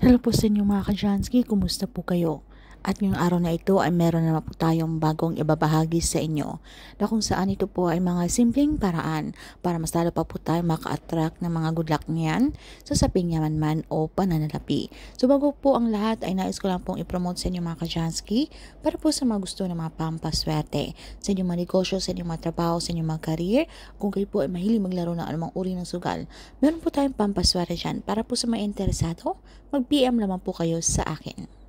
Hello po sa inyo mga kajansky, kumusta po kayo? At ngayong araw na ito ay meron naman po tayong bagong ibabahagi sa inyo na kung saan ito po ay mga simpleng paraan para mas lalo pa po tayo maka-attract ng mga good luck niyan sa saping yaman man o pananalapi. So bago po ang lahat ay nais ko lang pong ipromote sa inyo mga kajansky para po sa mga gusto ng mga pampaswerte sa inyong mga negosyo, sa inyong mga trabaho, sa inyong mga career. Kung kayo po ay mahilig maglaro ng anumang uri ng sugal, meron po tayong pampaswerte dyan para po sa mga interesado, mag-PM lamang po kayo sa akin.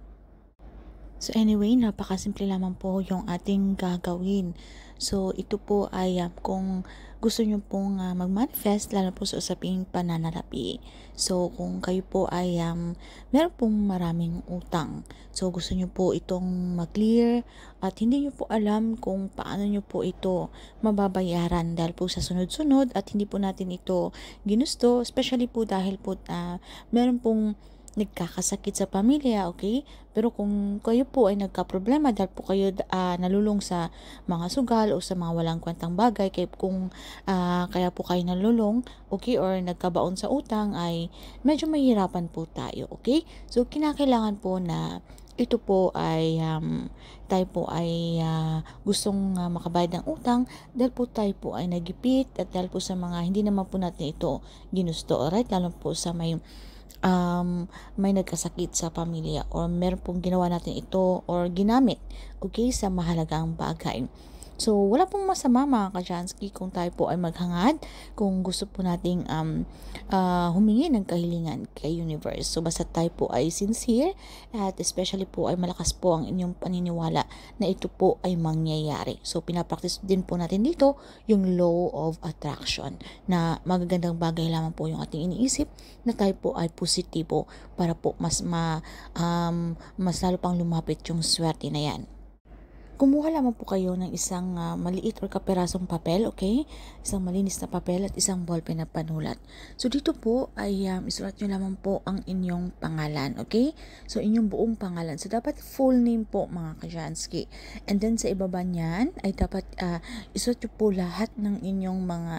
So anyway, napakasimple lamang po yung ating gagawin. So ito po ay um, kung gusto nyo pong uh, mag-manifest, lalo po sa usaping pananalapi. So kung kayo po ay um, meron pong maraming utang. So gusto nyo po itong mag-clear at hindi nyo po alam kung paano nyo po ito mababayaran dahil po sa sunod-sunod at hindi po natin ito ginusto, especially po dahil po uh, meron pong nagkakasakit sa pamilya, okay? Pero kung kayo po ay nagka-problema dahil po kayo uh, nalulong sa mga sugal o sa mga walang kwentang bagay, kay kung uh, kaya po kayo nalulong, okay, or nagkabaon sa utang ay medyo mahirapan po tayo, okay? So kinakailangan po na ito po ay um, tayo po ay uh, gustong uh, makabayad ng utang dahil po tayo po ay nagipit at dahil po sa mga hindi naman po natin ito ginusto, alright? Lalo po sa may um, may nagkasakit sa pamilya or meron pong ginawa natin ito or ginamit okay sa mahalagang bagay So, wala pong masama mga kajansky kung tayo po ay maghangad, kung gusto po nating um, uh, humingi ng kahilingan kay universe. So, basta tayo po ay sincere at especially po ay malakas po ang inyong paniniwala na ito po ay mangyayari. So, pinapractice din po natin dito yung law of attraction na magagandang bagay lamang po yung ating iniisip na tayo po ay positibo para po mas ma, um, mas lalo pang lumapit yung swerte na yan kumuha lamang po kayo ng isang uh, maliit or kaperasong papel, okay? Isang malinis na papel at isang ballpen na panulat. So, dito po ay um, isulat nyo lamang po ang inyong pangalan, okay? So, inyong buong pangalan. So, dapat full name po mga kajansky. And then, sa ibaba niyan ay dapat uh, isulat nyo po lahat ng inyong mga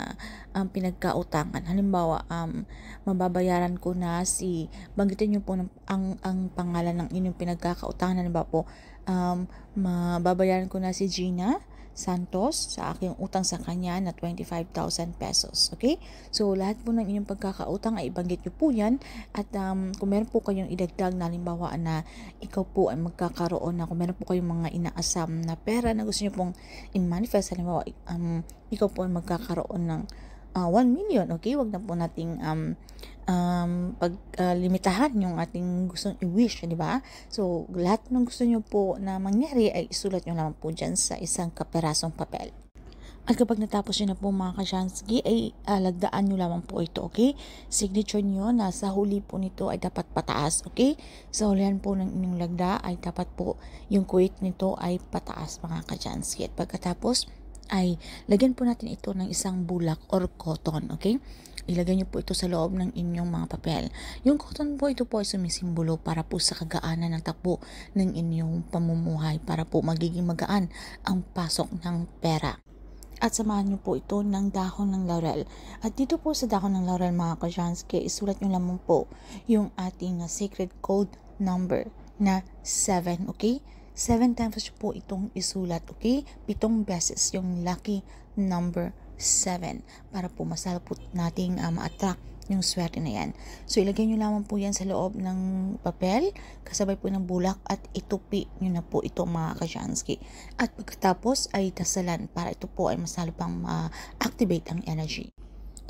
um, pinagkautangan. Halimbawa, um, mababayaran ko na si, banggitin nyo po ng, ang, ang pangalan ng inyong pinagkakautangan. Halimbawa po, um, mababayaran ko na si Gina Santos sa aking utang sa kanya na 25,000 pesos. Okay? So, lahat po ng inyong pagkakautang ay ibanggit nyo po yan. At um, kung meron po kayong idagdag na halimbawa na ikaw po ay magkakaroon na kung meron po kayong mga inaasam na pera na gusto nyo pong i-manifest, halimbawa um, ikaw po ay magkakaroon ng uh, ah, 1 million. Okay? Wag na po nating um, um, pag uh, limitahan yung ating gusto i-wish, di ba? So, lahat ng gusto nyo po na mangyari ay isulat nyo naman po dyan sa isang kaperasong papel. At kapag natapos nyo na po mga kasyansky, ay uh, lagdaan nyo lamang po ito, okay? Signature nyo na sa huli po nito ay dapat pataas, okay? Sa hulihan po ng inyong lagda ay dapat po yung kuwit nito ay pataas mga kasyansky. At pagkatapos ay lagyan po natin ito ng isang bulak or cotton, okay? Ilagay niyo po ito sa loob ng inyong mga papel. Yung cotton po, ito po ay sumisimbolo para po sa kagaanan ng takbo ng inyong pamumuhay para po magiging magaan ang pasok ng pera at samahan niyo po ito ng dahon ng laurel. At dito po sa dahon ng laurel mga kajansky, isulat niyo lamang po yung ating ah, secret code number na 7, okay? 7 times po itong isulat, okay? Pitong beses yung lucky number 7 para pumasal po nating uh, ma-attract yung swerte na yan. So, ilagay nyo lamang po yan sa loob ng papel, kasabay po ng bulak at itupi nyo na po ito mga kajansky. At pagkatapos ay tasalan para ito po ay masalo pang ma-activate ang energy.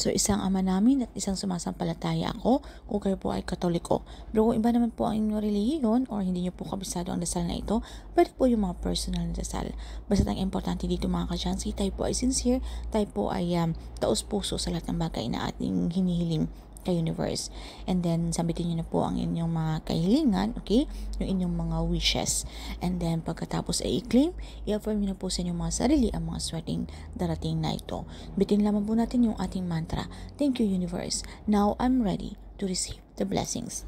So isang ama namin at isang sumasampalataya ako kung kayo po ay katoliko. Pero kung iba naman po ang inyong relihiyon or hindi nyo po kabisado ang dasal na ito, pwede po yung mga personal na dasal. Basta ang importante dito mga kasyansi, tayo po ay sincere, tayo po ay um, taos puso sa lahat ng bagay na ating hinihiling ka-universe. And then, sabitin nyo na po ang inyong mga kahilingan, okay? Yung inyong mga wishes. And then, pagkatapos ay i-claim, i-affirm nyo na po sa inyong mga sarili ang mga swerteng darating na ito. Bitin lamang po natin yung ating mantra. Thank you, universe. Now, I'm ready to receive the blessings.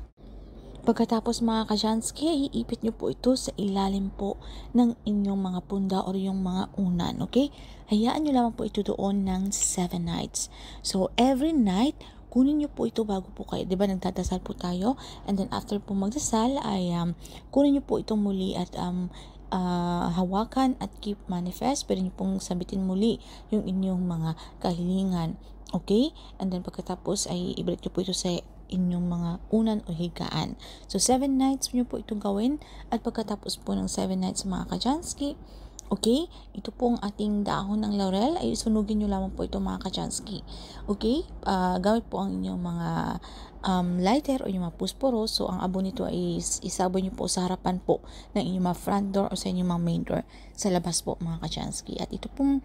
Pagkatapos mga kajansky, iipit nyo po ito sa ilalim po ng inyong mga punda or yung mga unan, okay? Hayaan nyo lamang po ito doon ng 7 nights. So, every night, kunin niyo po ito bago po kayo, 'di ba? Nagdadasal po tayo and then after po magdasal ay um, kunin niyo po ito muli at um uh, hawakan at keep manifest. Pwede niyo pong sabitin muli yung inyong mga kahilingan. Okay? And then pagkatapos ay ibalik niyo po ito sa inyong mga unan o higaan. So, 7 nights nyo po itong gawin at pagkatapos po ng 7 nights mga kajansky, Okay? Ito pong ating dahon ng laurel ay sunugin nyo lamang po ito mga kachansky. Okay? Uh, gamit po ang inyong mga um, lighter o inyong mga pusporo. So, ang abo nito ay isabon nyo po sa harapan po ng inyong mga front door o sa inyong mga main door sa labas po mga kachansky. At ito pong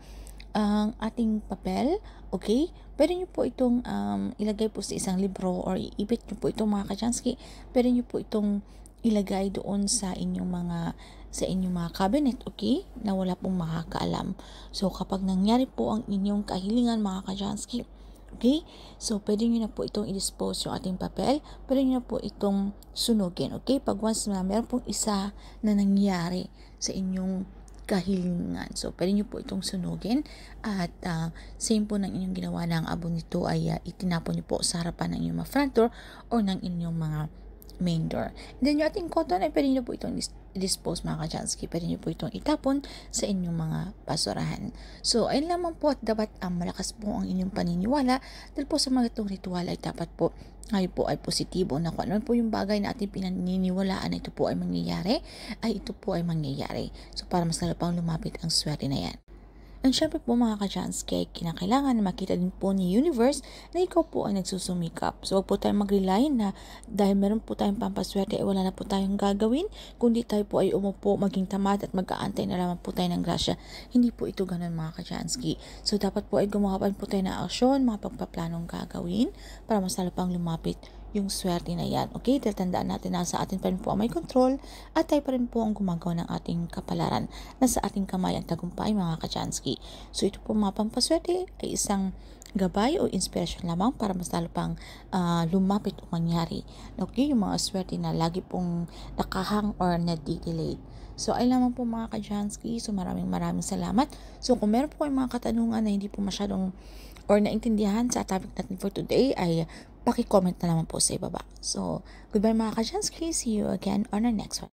ang um, uh, ating papel, okay? Pwede nyo po itong um, ilagay po sa isang libro or iipit nyo po itong mga kachansky. Pwede nyo po itong ilagay doon sa inyong mga sa inyong mga cabinet, okay? Na wala pong makakaalam. So, kapag nangyari po ang inyong kahilingan, mga kajansky, okay? So, pwede nyo na po itong i-dispose yung ating papel. Pwede nyo na po itong sunugin, okay? Pag once na meron pong isa na nangyari sa inyong kahilingan. So, pwede nyo po itong sunugin at uh, same po ng inyong ginawa ng abo nito ay uh, itinapon nyo po sa harapan ng inyong mga front door or ng inyong mga main door. And then, yung ating cotton ay pwede nyo po itong i-dispose mga kajansky. Pwede nyo po itong itapon sa inyong mga pasurahan. So, ayun lamang po at dapat ang ah, malakas po ang inyong paniniwala dahil po sa mga itong ritual ay dapat po ay po ay positibo na kung ano po yung bagay na ating pinaniniwalaan na ito po ay mangyayari, ay ito po ay mangyayari. So, para mas lalo pang lumapit ang swerte na yan. And syempre po mga ka-chance kay kinakailangan na makita din po ni universe na ikaw po ay nagsusumikap. So huwag po tayong mag-rely na dahil meron po tayong pampaswerte ay eh, wala na po tayong gagawin kundi tayo po ay umupo, maging tamad at mag-aantay na lamang po tayo ng grasya. Hindi po ito ganun mga ka-chansky. So dapat po ay gumawa po tayo ng aksyon, mga pagpaplanong gagawin para mas lalo pang lumapit yung swerte na yan. Okay, tatandaan natin na sa atin pa rin po ang may control at tayo pa rin po ang gumagawa ng ating kapalaran na sa ating kamay ang tagumpay mga kachansky. So ito po mga pampaswerte ay isang gabay o inspiration lamang para mas lalo pang uh, lumapit o mangyari. Okay, yung mga swerte na lagi pong nakahang or nadidelayed. So, ay lamang po mga kajansky. So, maraming maraming salamat. So, kung meron po kayong mga katanungan na hindi po masyadong or naintindihan sa topic natin for today ay paki-comment na naman po sa ibaba. So, goodbye mga ka-chance. See you again on our next one.